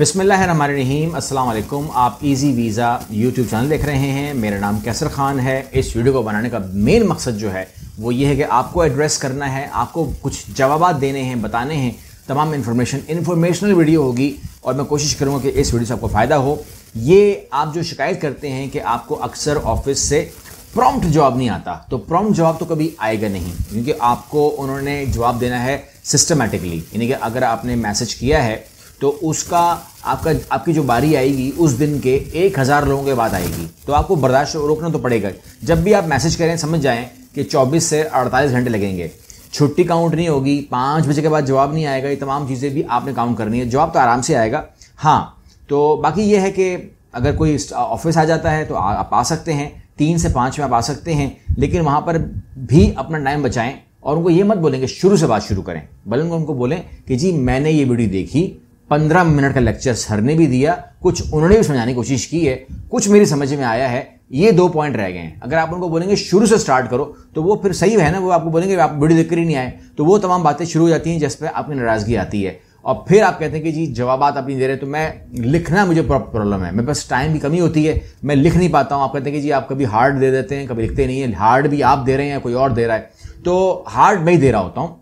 बिसमीम अल्लाम आप इजी वीज़ा यूट्यूब चैनल देख रहे हैं मेरा नाम कैसर ख़ान है इस वीडियो को बनाने का मेन मकसद जो है वो ये है कि आपको एड्रेस करना है आपको कुछ जवाब देने हैं बताने हैं तमाम इन्फॉर्मेशन इन्फॉर्मेशनल वीडियो होगी और मैं कोशिश करूँगा कि इस वीडियो से आपको फ़ायदा हो ये आप जो शिकायत करते हैं कि आपको अक्सर ऑफिस से प्रॉम्प्ट जॉब नहीं आता तो प्रॉम्प्ट जॉब तो कभी आएगा नहीं क्योंकि आपको उन्होंने जवाब देना है सिस्टमेटिकली यानी कि अगर आपने मैसेज किया है तो उसका आपका आपकी जो बारी आएगी उस दिन के एक हज़ार लोगों के बाद आएगी तो आपको बर्दाश्त रोकना तो पड़ेगा जब भी आप मैसेज करें समझ जाएं कि 24 से 48 घंटे लगेंगे छुट्टी काउंट नहीं होगी पाँच बजे के बाद जवाब नहीं आएगा ये तमाम चीज़ें भी आपने काउंट करनी है जवाब तो आराम से आएगा हाँ तो बाकी ये है कि अगर कोई ऑफिस आ जाता है तो आप आ सकते हैं तीन से पाँच में आप आ सकते हैं लेकिन वहाँ पर भी अपना टाइम बचाएँ और उनको ये मत बोलेंगे शुरू से बात शुरू करें बल्कि उनको बोलें कि जी मैंने ये वीडियो देखी पंद्रह मिनट का लेक्चर सर ने भी दिया कुछ उन्होंने भी समझाने की कोशिश की है कुछ मेरी समझ में आया है ये दो पॉइंट रह गए हैं अगर आप उनको बोलेंगे शुरू से स्टार्ट करो तो वो फिर सही है ना वो आपको बोलेंगे आप वीडियो देखकर ही नहीं आए तो वो तमाम बातें शुरू हो जाती हैं जिस पर आपकी नाराज़गी आती है और फिर आप कहते हैं कि जी जवाब आप नहीं दे रहे तो मैं लिखना मुझे प्रॉब्लम है मेरे पास टाइम की कमी होती है मैं लिख नहीं पाता हूँ आप कहते हैं कि जी आप कभी हार्ड दे देते हैं कभी लिखते नहीं है हार्ड भी आप दे रहे हैं कोई और दे रहा है तो हार्ड मैं ही दे रहा होता हूँ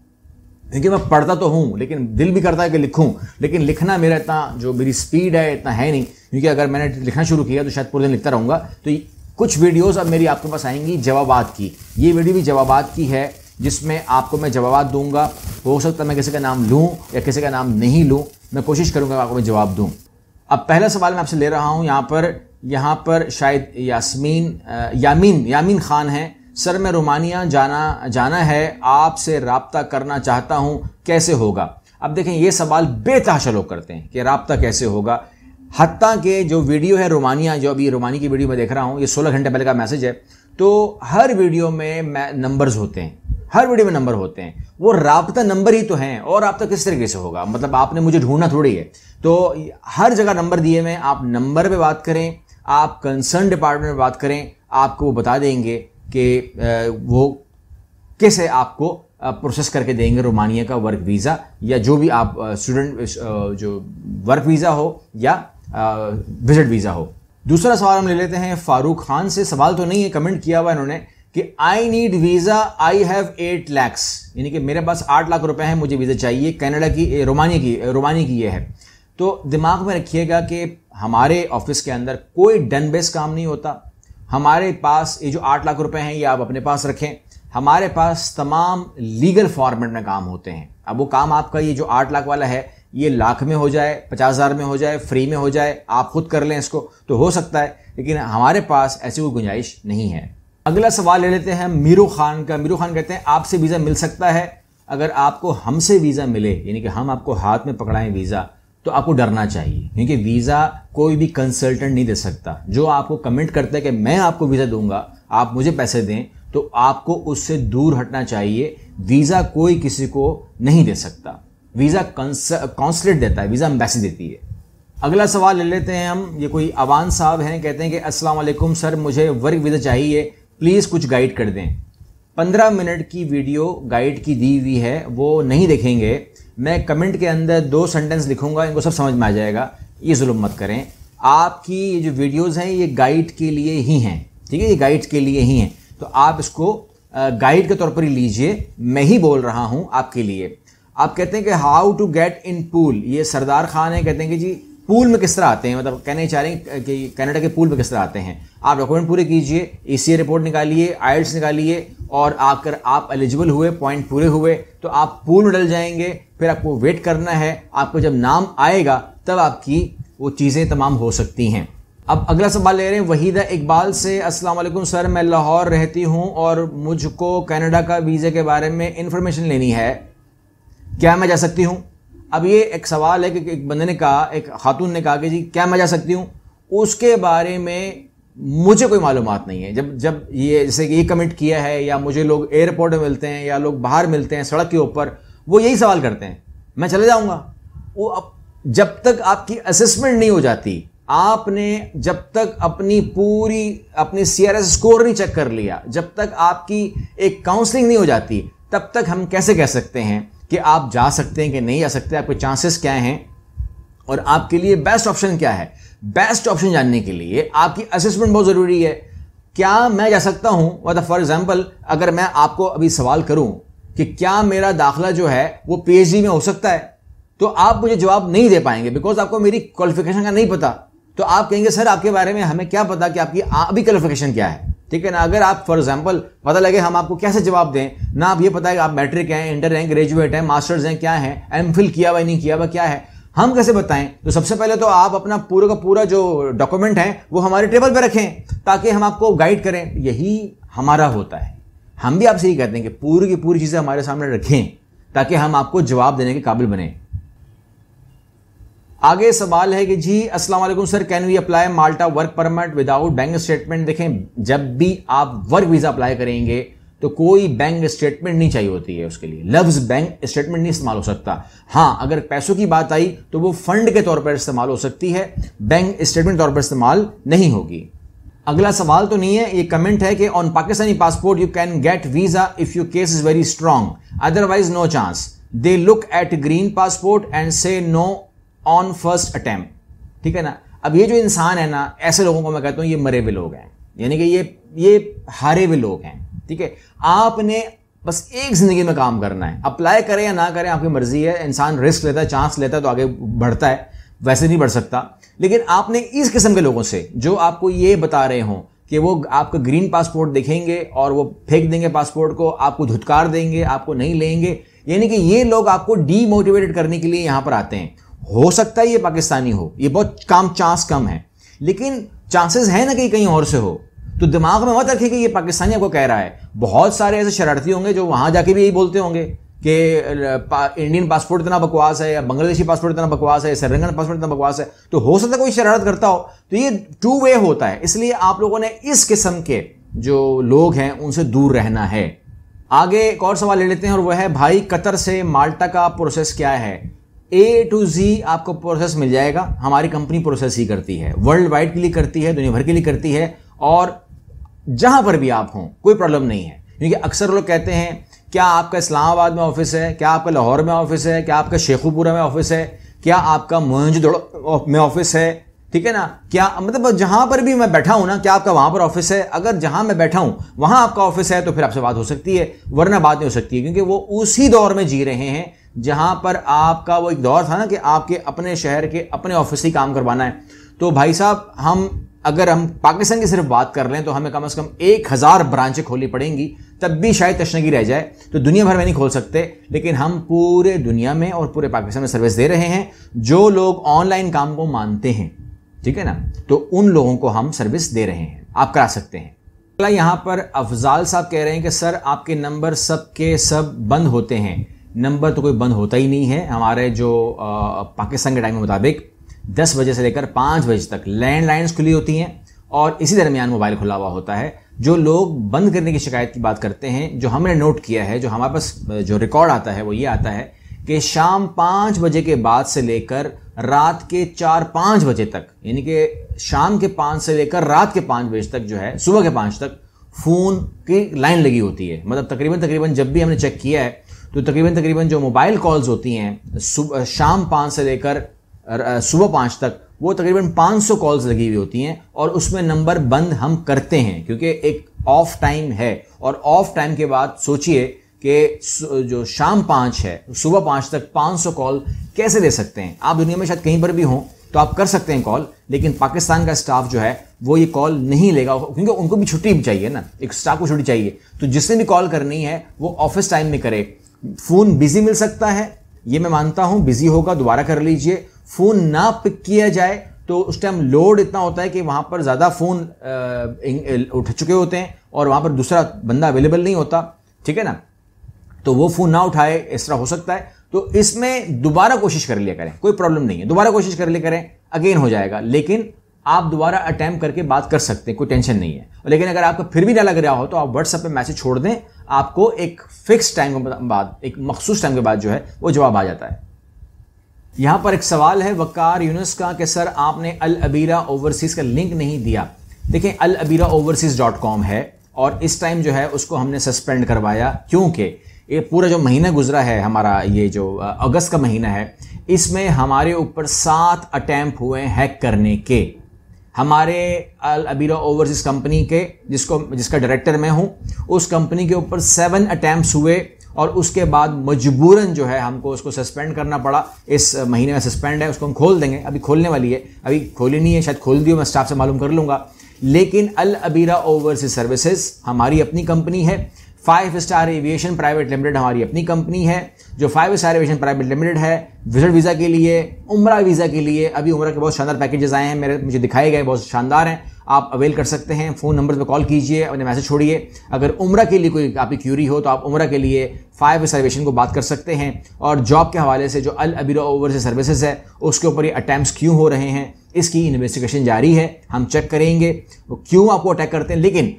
क्योंकि मैं पढ़ता तो हूँ लेकिन दिल भी करता है कि लिखूँ लेकिन लिखना मेरा इतना जो मेरी स्पीड है इतना है नहीं क्योंकि अगर मैंने लिखना शुरू किया तो शायद पूरे दिन लिखता रहूँगा तो कुछ वीडियोस अब मेरी आपके पास आएंगी जवाब की ये वीडियो भी जवाब की है जिसमें आपको मैं जवाब दूंगा हो सकता है मैं किसी का नाम लूँ या किसी का नाम नहीं लूँ मैं कोशिश करूँगा आपको मैं जवाब दूँ अब पहला सवाल मैं आपसे ले रहा हूँ यहाँ पर यहाँ पर शायद यासमीन यामीन यामीन खान हैं सर मैं रोमानिया जाना जाना है आपसे रबता करना चाहता हूँ कैसे होगा अब देखें ये सवाल बेतहाशा लोग करते हैं कि रबता कैसे होगा हती के जो वीडियो है रोमानिया जो अभी रोमानी की वीडियो में देख रहा हूँ ये सोलह घंटे पहले का मैसेज है तो हर वीडियो में नंबर्स होते हैं हर वीडियो में नंबर होते हैं वो रबता नंबर ही तो हैं और रबता किस तरीके से होगा मतलब आपने मुझे ढूंढना थोड़ी है तो हर जगह नंबर दिए हुए आप नंबर पर बात करें आप कंसर्न डिपार्टमेंट में बात करें आपको वो बता देंगे कि वो कैसे आपको प्रोसेस करके देंगे रोमानिया का वर्क वीज़ा या जो भी आप स्टूडेंट जो वर्क वीज़ा हो या विजिट वीज़ा हो दूसरा सवाल हम ले लेते हैं फारूक खान से सवाल तो नहीं है कमेंट किया हुआ इन्होंने कि I need visa I have eight lakhs यानी कि मेरे पास आठ लाख रुपए हैं मुझे वीज़ा चाहिए कनाडा की रोमानिया की रोमानिया की ये है तो दिमाग में रखिएगा कि हमारे ऑफिस के अंदर कोई डन बेस काम नहीं होता हमारे पास ये जो आठ लाख रुपए हैं ये आप अपने पास रखें हमारे पास तमाम लीगल फॉर्मेट में काम होते हैं अब वो काम आपका ये जो आठ लाख वाला है ये लाख में हो जाए पचास हज़ार में हो जाए फ्री में हो जाए आप खुद कर लें इसको तो हो सकता है लेकिन हमारे पास ऐसी कोई गुंजाइश नहीं है अगला सवाल ले लेते हैं मीरू खान का मीरू खान कहते हैं आपसे वीज़ा मिल सकता है अगर आपको हमसे वीज़ा मिले यानी कि हम आपको हाथ में पकड़ाएं वीज़ा तो आपको डरना चाहिए क्योंकि वीज़ा कोई भी कंसल्टेंट नहीं दे सकता जो आपको कमेंट करता है कि मैं आपको वीज़ा दूंगा आप मुझे पैसे दें तो आपको उससे दूर हटना चाहिए वीज़ा कोई किसी को नहीं दे सकता वीज़ा कौंसलेट देता है वीज़ा एम्बेसी देती है अगला सवाल ले लेते हैं हम ये कोई अवान साहब हैं कहते हैं कि असलम सर मुझे वर्क वीज़ा चाहिए प्लीज़ कुछ गाइड कर दें पंद्रह मिनट की वीडियो गाइड की दी हुई है वो नहीं देखेंगे मैं कमेंट के अंदर दो सेंटेंस लिखूंगा इनको सब समझ में आ जाएगा ये जुल्म मत करें आपकी ये जो वीडियोस हैं ये गाइड के लिए ही हैं ठीक है ये गाइड के लिए ही हैं तो आप इसको गाइड के तौर पर ही लीजिए मैं ही बोल रहा हूँ आपके लिए आप कहते हैं कि how to get in pool ये सरदार खान है कहते हैं कि जी पूल में किस तरह आते हैं मतलब कहना ही चाह रहे हैं कि कनाडा के पूल में किस तरह आते हैं आप डॉक्यूमेंट पूरे कीजिए ई रिपोर्ट निकालिए आइल्स निकालिए और आकर आप एलिजिबल हुए पॉइंट पूरे हुए तो आप पूल में डल जाएंगे फिर आपको वेट करना है आपको जब नाम आएगा तब आपकी वो चीज़ें तमाम हो सकती हैं अब अगला सवाल ले रहे हैं वहीदा इकबाल से अस्सलाम वालेकुम सर मैं लाहौर रहती हूं और मुझको कनाडा का वीज़े के बारे में इन्फॉर्मेशन लेनी है क्या मैं जा सकती हूँ अब ये एक सवाल है कि एक बंदे ने कहा एक खातून ने कहा कि जी क्या मैं जा सकती हूँ उसके बारे में मुझे कोई मालूम नहीं है जब जब ये जैसे कि ये कमिट किया है या मुझे लोग एयरपोर्ट में मिलते हैं या लोग बाहर मिलते हैं सड़क के ऊपर वो यही सवाल करते हैं मैं चले जाऊँगा वो अब जब तक आपकी असेसमेंट नहीं हो जाती आपने जब तक अपनी पूरी अपनी सी स्कोर नहीं चेक कर लिया जब तक आपकी एक काउंसलिंग नहीं हो जाती तब तक हम कैसे कह सकते हैं कि आप जा सकते हैं कि नहीं जा सकते आपके चांसेस क्या हैं और आपके लिए बेस्ट ऑप्शन क्या है बेस्ट ऑप्शन जानने के लिए आपकी असेसमेंट बहुत ज़रूरी है क्या मैं जा सकता हूँ मतलब फॉर एग्जाम्पल अगर मैं आपको अभी सवाल करूँ कि क्या मेरा दाखला जो है वो पी में हो सकता है तो आप मुझे जवाब नहीं दे पाएंगे बिकॉज आपको मेरी क्वालिफिकेशन का नहीं पता तो आप कहेंगे सर आपके बारे में हमें क्या पता कि आपकी अभी क्वालिफिकेशन क्या है ठीक है ना अगर आप फॉर एग्जाम्पल पता लगे हम आपको कैसे जवाब दें ना आप ये पता है आप मैट्रिक हैं इंटर हैं ग्रेजुएट हैं मास्टर्स हैं क्या है एम फिल किया हुआ नहीं किया हुआ क्या है हम कैसे बताएं तो सबसे पहले तो आप अपना पूरा का पूरा जो डॉक्यूमेंट है वो हमारे टेबल पर रखें ताकि हम आपको गाइड करें यही हमारा होता है हम भी आपसे यही कहते हैं कि पूरी की पूरी चीज़ें हमारे सामने रखें ताकि हम आपको जवाब देने के काबिल बने आगे सवाल है कि जी अस्सलाम वालेकुम sir can we apply Malta work permit without bank statement देखें जब भी आप वर्क वीज़ा अप्लाई करेंगे तो कोई बैंक स्टेटमेंट नहीं चाहिए होती है उसके लिए लफ्ज़ बैंक स्टेटमेंट नहीं इस्तेमाल हो सकता हाँ अगर पैसों की बात आई तो वो फंड के तौर पर इस्तेमाल हो सकती है बैंक स्टेटमेंट तौर पर इस्तेमाल नहीं होगी अगला सवाल तो नहीं है ये कमेंट है कि on Pakistani passport you can get visa if you case is very strong otherwise no chance they look at green passport and say no on first attempt ठीक है ना अब ये जो इंसान है ना ऐसे लोगों को मैं कहता हूँ ये मरे हुए लोग हैं यानी कि ये ये हारे हुए लोग हैं ठीक है आपने बस एक ज़िंदगी में काम करना है अप्लाई करें या ना करें आपकी मर्ज़ी है इंसान रिस्क लेता है चांस लेता है तो आगे बढ़ता है वैसे नहीं बढ़ सकता लेकिन आपने इस किस्म के लोगों से जो आपको ये बता रहे हों कि वो आपका ग्रीन पासपोर्ट देखेंगे और वो फेंक देंगे पासपोर्ट को आपको धुतकार देंगे आपको नहीं लेंगे यानी कि ये लोग आपको डीमोटिवेटेड करने के लिए यहाँ पर आते हैं हो सकता है ये पाकिस्तानी हो ये बहुत काम चांस कम है लेकिन चांसेस है ना कि कहीं और से हो तो दिमाग में मत रखिए कि ये पाकिस्तानी आपको कह रहा है बहुत सारे ऐसे शरारती होंगे जो वहाँ जाके भी यही बोलते होंगे कि इंडियन पासपोर्ट इतना बकवास है या बांग्लादेशी पासपोर्ट इतना बकवास है सरंगन पासपोर्ट इतना बकवास है तो हो सकता है कोई शरारत करता हो तो ये टू वे होता है इसलिए आप लोगों ने इस किस्म के जो लोग हैं उनसे दूर रहना है आगे एक और सवाल ले लेते हैं और वह है भाई कतर से माल्टा का प्रोसेस क्या है ए टू जी आपको प्रोसेस मिल जाएगा हमारी कंपनी प्रोसेस ही करती है वर्ल्ड वाइड के लिए करती है दुनिया भर के लिए करती है और जहां पर भी आप हों कोई प्रॉब्लम नहीं है क्योंकि अक्सर लोग कहते हैं क्या आपका इस्लामाबाद में ऑफिस है क्या आपका लाहौर में ऑफिस है क्या आपका शेखुपुरा में ऑफिस है क्या आपका मोहनजोदड़ो में ऑफिस है ठीक है ना क्या मतलब जहां पर भी मैं बैठा हूं ना क्या आपका वहां पर ऑफिस है अगर जहां मैं बैठा हूं वहां आपका ऑफिस है तो फिर आपसे बात हो सकती है वरना बात नहीं हो सकती है क्योंकि वो उसी दौर में जी रहे हैं जहां पर आपका वो एक दौर था ना कि आपके अपने शहर के अपने ऑफिस ही काम करवाना है तो भाई साहब हम अगर हम पाकिस्तान की सिर्फ बात कर लें तो हमें कम से कम एक हज़ार ब्रांचें खोलनी पड़ेंगी तब भी शायद तशनगी रह जाए तो दुनिया भर में नहीं खोल सकते लेकिन हम पूरे दुनिया में और पूरे पाकिस्तान में सर्विस दे रहे हैं जो लोग ऑनलाइन काम को मानते हैं ठीक है ना तो उन लोगों को हम सर्विस दे रहे हैं आप करा सकते हैं अगला यहाँ पर अफजाल साहब कह रहे हैं कि सर आपके नंबर सब के सब बंद होते हैं नंबर तो कोई बंद होता ही नहीं है हमारे जो पाकिस्तान के टाइम के मुताबिक दस बजे से लेकर पाँच बजे तक लैंडलाइंस खुली होती हैं और इसी दरमियान मोबाइल खुला हुआ होता है जो लोग बंद करने की शिकायत की बात करते हैं जो हमने नोट किया है जो हमारे पास जो रिकॉर्ड आता है वो ये आता है कि शाम पाँच बजे के बाद से लेकर रात के चार पाँच बजे तक यानी कि शाम के पाँच से लेकर रात के पाँच बजे तक जो है सुबह के पाँच तक फ़ोन की लाइन लगी होती है मतलब तकरीबन तकरीबन जब भी हमने चेक किया है तो तकरीबन तकरीबन जो मोबाइल कॉल्स होती हैं सुबह शाम पाँच से लेकर सुबह पाँच तक वो तकरीबन 500 कॉल्स लगी हुई होती हैं और उसमें नंबर बंद हम करते हैं क्योंकि एक ऑफ टाइम है और ऑफ टाइम के बाद सोचिए कि जो शाम पाँच है सुबह पाँच तक पाँच सौ कॉल कैसे दे सकते हैं आप दुनिया में शायद कहीं पर भी हों तो आप कर सकते हैं कॉल लेकिन पाकिस्तान का स्टाफ जो है वो ये कॉल नहीं लेगा क्योंकि उनको भी छुट्टी भी चाहिए ना एक स्टाफ को छुट्टी चाहिए तो जिसने भी कॉल करनी है वो ऑफिस टाइम में करे फ़ोन बिजी मिल सकता है ये मैं मानता हूँ बिजी होगा दोबारा कर लीजिए फ़ोन ना पिक किया जाए तो उस टाइम लोड इतना होता है कि वहाँ पर ज़्यादा फ़ोन उठ चुके होते हैं और वहाँ पर दूसरा बंदा अवेलेबल नहीं होता ठीक है ना तो वो फ़ोन ना उठाए इस तरह हो सकता है तो इसमें दोबारा कोशिश कर लिया करें कोई प्रॉब्लम नहीं है दोबारा कोशिश कर लिया करें अगेन हो जाएगा लेकिन आप दोबारा अटैम्प करके बात कर सकते हैं कोई टेंशन नहीं है लेकिन अगर आपको फिर भी ना लग रहा हो तो आप व्हाट्सएप पे मैसेज छोड़ दें आपको एक फिक्स टाइम के बाद एक मखसूस टाइम के बाद जो है वो जवाब आ जाता है यहां पर एक सवाल है वकार यूनस का कि सर आपने अल अबीरा ओवरसीज़ का लिंक नहीं दिया देखें Al Abeera overseas dot com है और इस टाइम जो है उसको हमने सस्पेंड करवाया क्योंकि ये पूरा जो महीना गुजरा है हमारा ये जो अगस्त का महीना है इसमें हमारे ऊपर सात अटैम्प हुए हैक करने के हमारे अल अबीरा ओवरसीज कंपनी के जिसको जिसका डायरेक्टर मैं हूँ उस कंपनी के ऊपर सेवन अटैम्प्ट हुए और उसके बाद मजबूरन जो है हमको उसको सस्पेंड करना पड़ा इस महीने में सस्पेंड है उसको हम खोल देंगे अभी खोलने वाली है अभी खोली नहीं है शायद खोल दी मैं स्टाफ से मालूम कर लूँगा लेकिन अल अबीरा ओवरसीज सर्विसेज हमारी अपनी कंपनी है five star aviation private limited हमारी अपनी कंपनी है जो five star aviation private limited है विजिट वीज़ा के लिए उम्र वीज़ा के लिए अभी उम्र के बहुत शानदार पैकेजेस आए हैं मेरे मुझे दिखाए गए बहुत शानदार हैं आप अवेल कर सकते हैं फ़ोन नंबर पर कॉल कीजिए अपने मैसेज छोड़िए अगर उम्र के लिए कोई आपकी क्यूरी हो तो आप उम्र के लिए फाइव सर्वेशन को बात कर सकते हैं और जॉब के हवाले से जो Al Abeera overseas services है उसके ऊपर ये अटैम्प्ट क्यों हो रहे हैं इसकी इन्वेस्टिगेशन जारी है हम चेक करेंगे वो क्यों आपको अटैक करते हैं लेकिन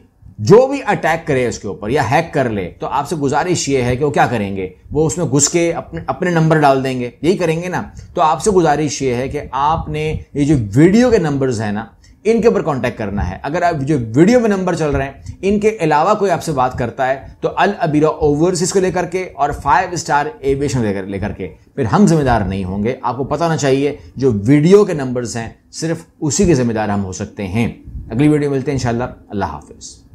जो भी अटैक करे उसके ऊपर या हैक कर ले तो आपसे गुजारिश ये है कि वो क्या करेंगे वो उसमें घुस के अपने अपने नंबर डाल देंगे यही करेंगे ना तो आपसे गुजारिश ये है कि आपने ये जो वीडियो के नंबर्स हैं ना इनके ऊपर कांटेक्ट करना है अगर आप जो वीडियो में नंबर चल रहे हैं इनके अलावा कोई आपसे बात करता है तो अल अबीरा ओवरसीज को लेकर के और फाइव स्टार एविएशन लेकर लेकर के फिर हम जिम्मेदार नहीं होंगे आपको पता होना चाहिए जो वीडियो के नंबर्स हैं सिर्फ उसी के जिम्मेदार हम हो सकते हैं अगली वीडियो मिलते हैं इंशाल्लाह अल्लाह हाफिज़